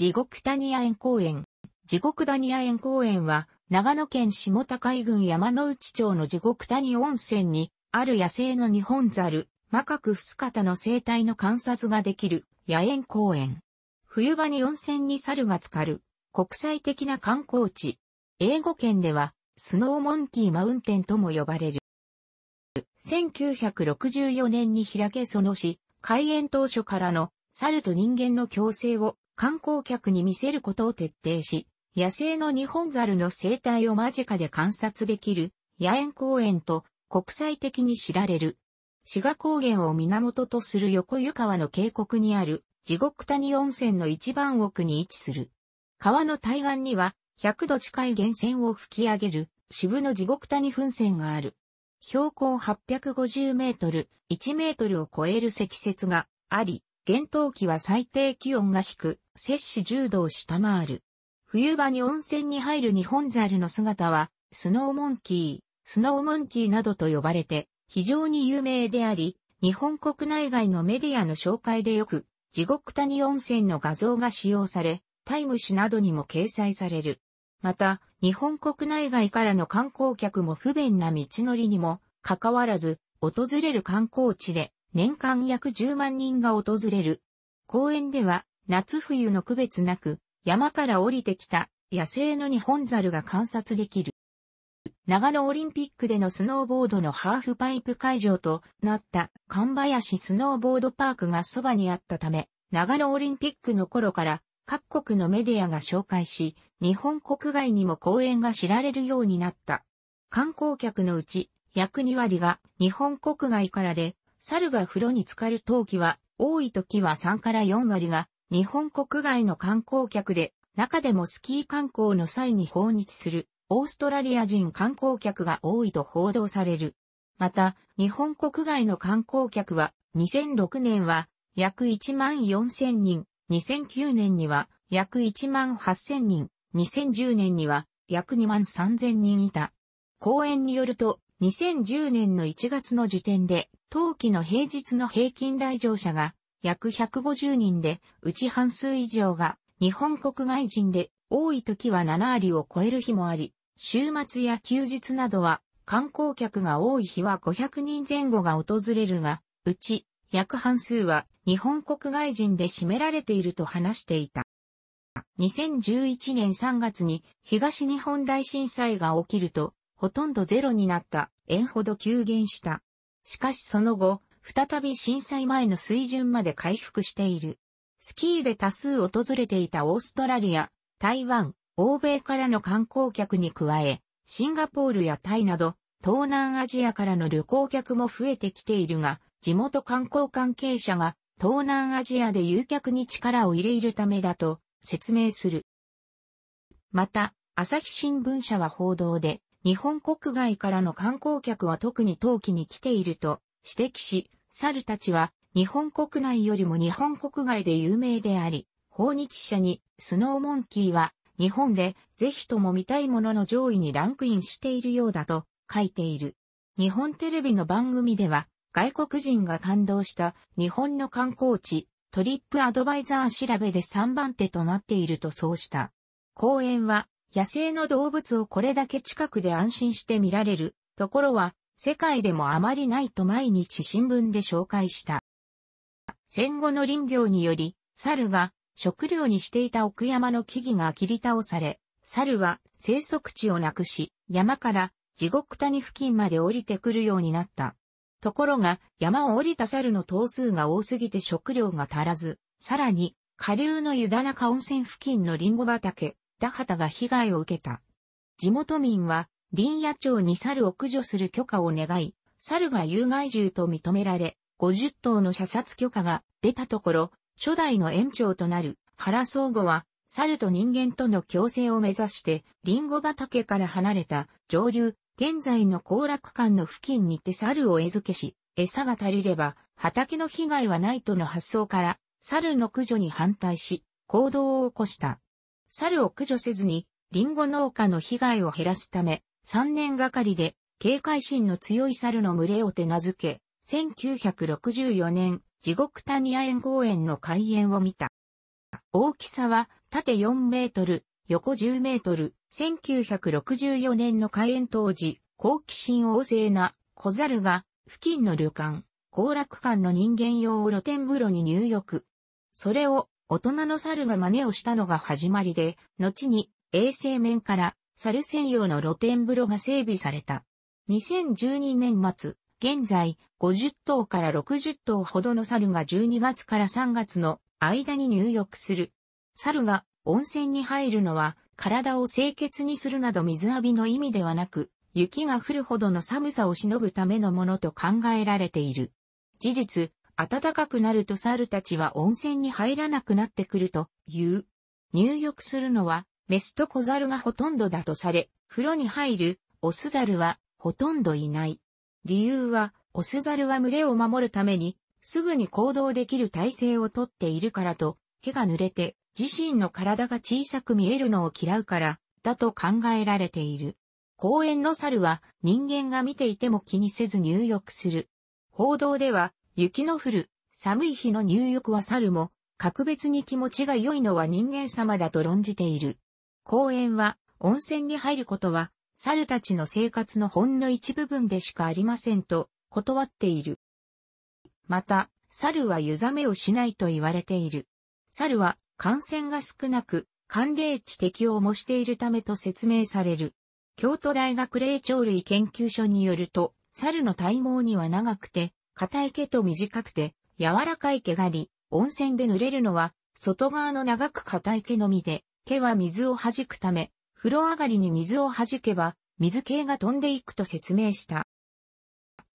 地獄谷野園公園。地獄谷野園公園は、長野県下高井郡山内町の地獄谷温泉に、ある野生の日本ザル、マカクフスカタの生態の観察ができる野園公園。冬場に温泉に猿が浸かる、国際的な観光地。英語圏では、スノーモンキーマウンテンとも呼ばれる。1964年に開けそのし、開園当初からの猿と人間の共生を観光客に見せることを徹底し、野生の日本猿の生態を間近で観察できる野園公園と国際的に知られる。志賀高原を源とする横湯川の渓谷にある地獄谷温泉の一番奥に位置する。川の対岸には100度近い源泉を吹き上げる渋の地獄谷噴泉がある。標高850メートル、1メートルを超える積雪があり、厳冬期は最低気温が低く、摂氏10度を下回る。冬場に温泉に入る日本ザルの姿は、スノーモンキー、スノーモンキーなどと呼ばれて、非常に有名であり、日本国内外のメディアの紹介でよく、地獄谷温泉の画像が使用され、タイム誌などにも掲載される。また、日本国内外からの観光客も不便な道のりにも、かかわらず、訪れる観光地で、年間約10万人が訪れる。公園では、夏冬の区別なく、山から降りてきた野生の日本猿が観察できる。長野オリンピックでのスノーボードのハーフパイプ会場となった神林スノーボードパークがそばにあったため、長野オリンピックの頃から各国のメディアが紹介し、日本国外にも公園が知られるようになった。観光客のうち約2割が日本国外からで、猿が風呂に浸かる陶器は、多い時は3から4割が、日本国外の観光客で、中でもスキー観光の際に訪日する、オーストラリア人観光客が多いと報道される。また、日本国外の観光客は、2006年は、約1万4000人、2009年には、約1万8000人、2010年には、約2万3000人いた。公園によると、2010年の1月の時点で、当期の平日の平均来場者が約150人で、うち半数以上が日本国外人で、多い時は7割を超える日もあり、週末や休日などは観光客が多い日は500人前後が訪れるが、うち約半数は日本国外人で占められていると話していた。2011年3月に東日本大震災が起きると、ほとんどゼロになった円ほど急減した。しかしその後、再び震災前の水準まで回復している。スキーで多数訪れていたオーストラリア、台湾、欧米からの観光客に加え、シンガポールやタイなど、東南アジアからの旅行客も増えてきているが、地元観光関係者が東南アジアで誘客に力を入れるためだと説明する。また、朝日新聞社は報道で、日本国外からの観光客は特に冬季に来ていると指摘し、猿たちは日本国内よりも日本国外で有名であり、訪日者にスノーモンキーは日本でぜひとも見たいものの上位にランクインしているようだと書いている。日本テレビの番組では外国人が感動した日本の観光地トリップアドバイザー調べで3番手となっているとそうした。公園は野生の動物をこれだけ近くで安心して見られるところは世界でもあまりないと毎日新聞で紹介した。戦後の林業により、猿が食料にしていた奥山の木々が切り倒され、猿は生息地をなくし、山から地獄谷付近まで降りてくるようになった。ところが、山を降りた猿の頭数が多すぎて食料が足らず、さらに、下流の湯田中温泉付近のリンゴ畑、田畑が被害を受けた。地元民は、林野町に猿を駆除する許可を願い、猿が有害獣と認められ、50頭の射殺許可が出たところ、初代の園長となる原総吾は、猿と人間との共生を目指して、リンゴ畑から離れた上流、現在の行楽館の付近にて猿を餌付けし、餌が足りれば畑の被害はないとの発想から、猿の駆除に反対し、行動を起こした。猿を駆除せずに、リンゴ農家の被害を減らすため、3年がかりで、警戒心の強い猿の群れを手名付け、1964年、地獄谷亜園公園の開園を見た。大きさは、縦4メートル、横10メートル、1964年の開園当時、好奇心旺盛な小猿が、付近の旅館、行楽館の人間用露天風呂に入浴。それを大人の猿が真似をしたのが始まりで、後に衛生面から猿専用の露天風呂が整備された。2012年末、現在50頭から60頭ほどの猿が12月から3月の間に入浴する。猿が温泉に入るのは体を清潔にするなど水浴びの意味ではなく、雪が降るほどの寒さをしのぐためのものと考えられている。事実、暖かくなると猿たちは温泉に入らなくなってくるという。入浴するのは、メスと小猿がほとんどだとされ、風呂に入る、オス猿は、ほとんどいない。理由は、オス猿は群れを守るために、すぐに行動できる体勢をとっているからと、毛が濡れて、自身の体が小さく見えるのを嫌うから、だと考えられている。公園の猿は人間が見ていても気にせず入浴する。報道では雪の降る、寒い日の入浴は猿も、格別に気持ちが良いのは人間様だと論じている。公園は、温泉に入ることは、猿たちの生活のほんの一部分でしかありませんと、断っている。また、猿は湯冷めをしないと言われている。猿は、感染が少なく、寒冷地適応もしているためと説明される。京都大学霊長類研究所によると、猿の体毛には長くて、硬い毛と短くて、柔らかい毛があり、温泉で濡れるのは、外側の長く硬い毛のみで、毛は水を弾くため、風呂上がりに水を弾けば、水系が飛んでいくと説明した。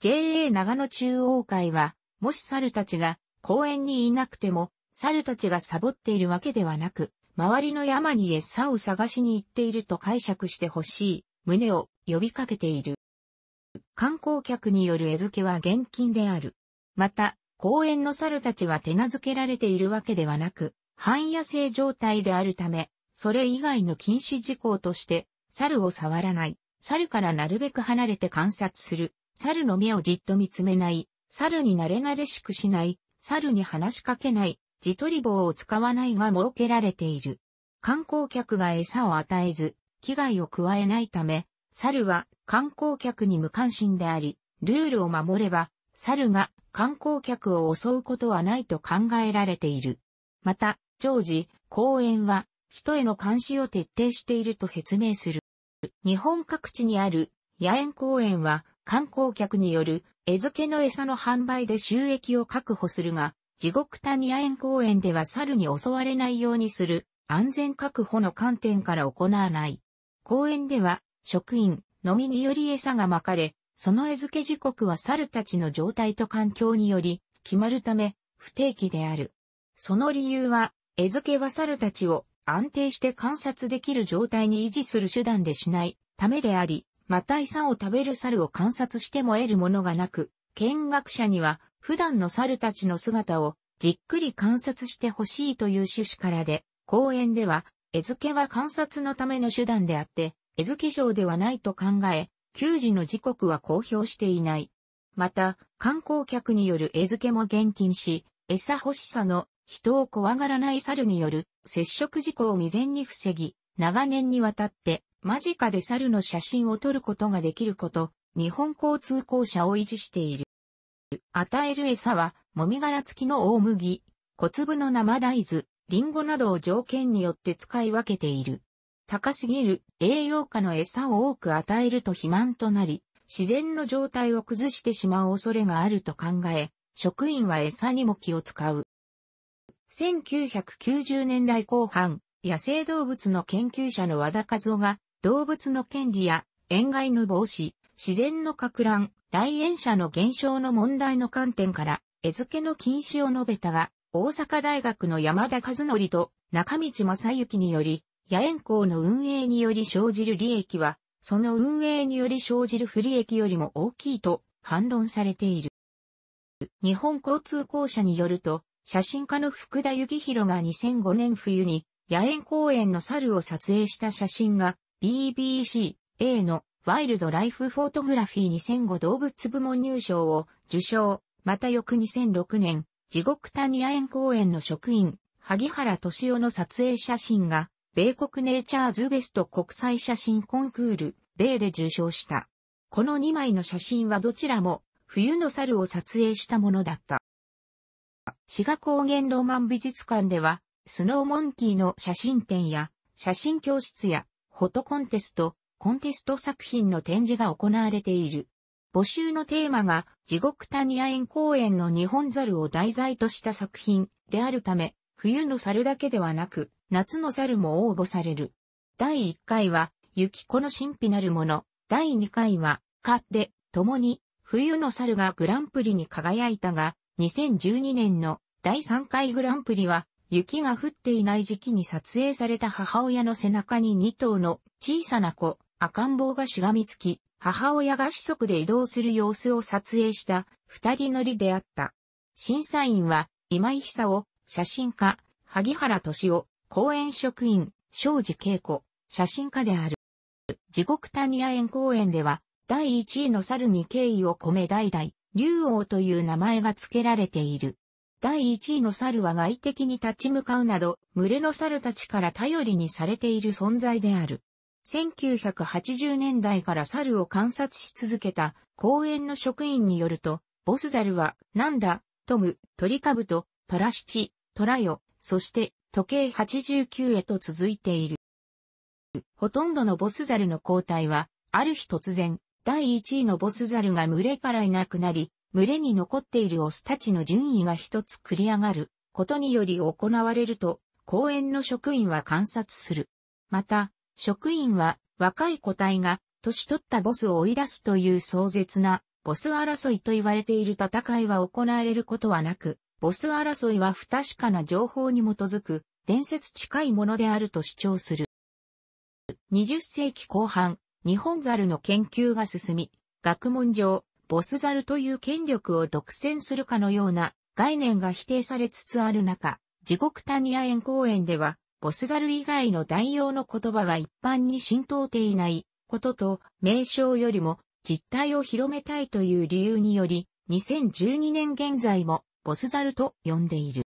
JA 長野中央会は、もし猿たちが公園にいなくても、猿たちがサボっているわけではなく、周りの山に餌を探しに行っていると解釈してほしい、胸を呼びかけている。観光客による餌付けは現金である。また、公園の猿たちは手名付けられているわけではなく、半野生状態であるため、それ以外の禁止事項として、猿を触らない、猿からなるべく離れて観察する、猿の目をじっと見つめない、猿に慣れ慣れしくしない、猿に話しかけない、自撮り棒を使わないが設けられている。観光客が餌を与えず、危害を加えないため、猿は観光客に無関心であり、ルールを守れば、猿が観光客を襲うことはないと考えられている。また、常時、公園は人への監視を徹底していると説明する。日本各地にある野園公園は観光客による餌付けの餌の販売で収益を確保するが、地獄谷野園公園では猿に襲われないようにする安全確保の観点から行わない。公園では職員のみにより餌がまかれ、その餌付け時刻は猿たちの状態と環境により決まるため不定期である。その理由は、餌付けは猿たちを安定して観察できる状態に維持する手段でしないためであり、また餌を食べる猿を観察しても得るものがなく、見学者には普段の猿たちの姿をじっくり観察してほしいという趣旨からで、公園では、餌付けは観察のための手段であって、絵付け場ではないと考え、給仕の時刻は公表していない。また、観光客による絵付けも厳禁し、餌欲しさの人を怖がらない猿による接触事故を未然に防ぎ、長年にわたって間近で猿の写真を撮ることができること、日本交通公社を維持している。与える餌は、もみ殻付きの大麦、小粒の生大豆、リンゴなどを条件によって使い分けている。高すぎる栄養価の餌を多く与えると肥満となり、自然の状態を崩してしまう恐れがあると考え、職員は餌にも気を使う。1990年代後半、野生動物の研究者の和田和夫が、動物の権利や、塩害の防止、自然の格乱、来園者の減少の問題の観点から、餌付けの禁止を述べたが、大阪大学の山田和則と中道正幸により、野縁校の運営により生じる利益は、その運営により生じる不利益よりも大きいと反論されている。日本交通公社によると、写真家の福田幸宏が2005年冬に野縁公園の猿を撮影した写真が BBC A のワイルドライフフォトグラフィー2005動物部門入賞を受賞、また翌2006年、地獄谷野園公園の職員、萩原敏夫の撮影写真が米国ネイチャーズベスト国際写真コンクール、米で受賞した。この2枚の写真はどちらも冬の猿を撮影したものだった。滋賀高原ローマン美術館では、スノーモンキーの写真展や、写真教室や、フォトコンテスト、コンテスト作品の展示が行われている。募集のテーマが、地獄谷野園公園の日本猿を題材とした作品であるため、冬の猿だけではなく、夏の猿も応募される。第1回は、雪子の神秘なるもの。第2回は、かで、共に、冬の猿がグランプリに輝いたが、2012年の第3回グランプリは、雪が降っていない時期に撮影された母親の背中に2頭の小さな子、赤ん坊がしがみつき、母親が四足で移動する様子を撮影した二人乗りであった。審査員は今井久夫、写真家、萩原敏夫、公園職員、庄司恵子、写真家である。地獄谷野園公園では、第一位の猿に敬意を込め代々、竜王という名前が付けられている。第一位の猿は外敵に立ち向かうなど、群れの猿たちから頼りにされている存在である。1980年代から猿を観察し続けた公園の職員によると、ボスザルは、なんだ、トム、トリカブト、トラシチ、トラヨ、そして時計89へと続いている。ほとんどのボスザルの交代は、ある日突然、第1位のボスザルが群れからいなくなり、群れに残っているオスたちの順位が一つ繰り上がることにより行われると、公園の職員は観察する。また、職員は若い個体が年取ったボスを追い出すという壮絶なボス争いと言われている戦いは行われることはなく、ボス争いは不確かな情報に基づく伝説近いものであると主張する。20世紀後半、日本猿の研究が進み、学問上、ボス猿という権力を独占するかのような概念が否定されつつある中、地獄谷野園公園では、ボスザル以外の代用の言葉は一般に浸透ていないことと、名称よりも実態を広めたいという理由により、2012年現在もボスザルと呼んでいる。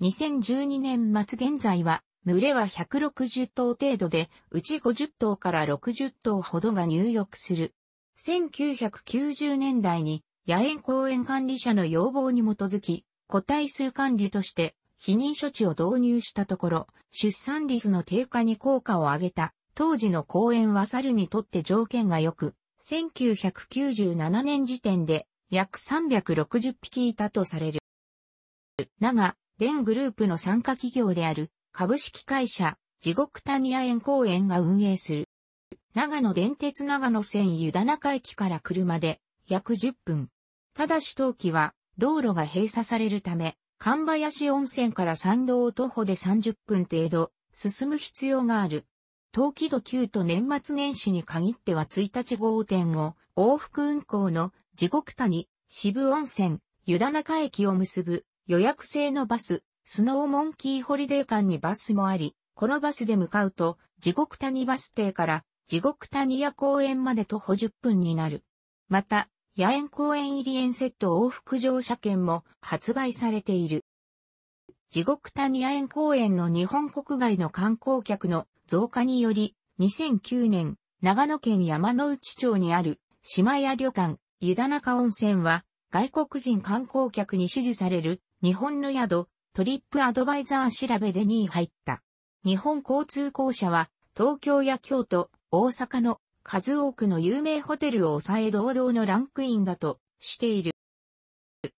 2012年末現在は、群れは160頭程度で、うち50頭から60頭ほどが入浴する。1990年代に野園公園管理者の要望に基づき、個体数管理として避妊処置を導入したところ、出産率の低下に効果を上げた。当時の公園は猿にとって条件が良く、1997年時点で約360匹いたとされる。長、電グループの参加企業である株式会社地獄谷園公園が運営する。長野電鉄長野線湯田中駅から車で約10分。ただし冬季は道路が閉鎖されるため、神林温泉から山道を徒歩で30分程度進む必要がある。冬季度9と年末年始に限っては1日号店を往復運行の地獄谷、渋温泉、湯田中駅を結ぶ予約制のバス、スノーモンキーホリデー間にバスもあり、このバスで向かうと、地獄谷バス停から地獄谷屋公園まで徒歩10分になる。また、野園公園入り園セット往復乗車券も発売されている。地獄谷野園公園の日本国外の観光客の増加により、2009年、長野県山内町にある島屋旅館、湯田中温泉は、外国人観光客に支持される、日本の宿、トリップアドバイザー調べで2位入った。日本交通公社は、東京や京都、大阪の数多くの有名ホテルを抑え堂々のランクインだとしている。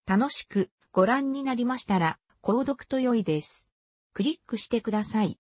楽しくご覧になりましたら、購読と良いです。クリックしてください。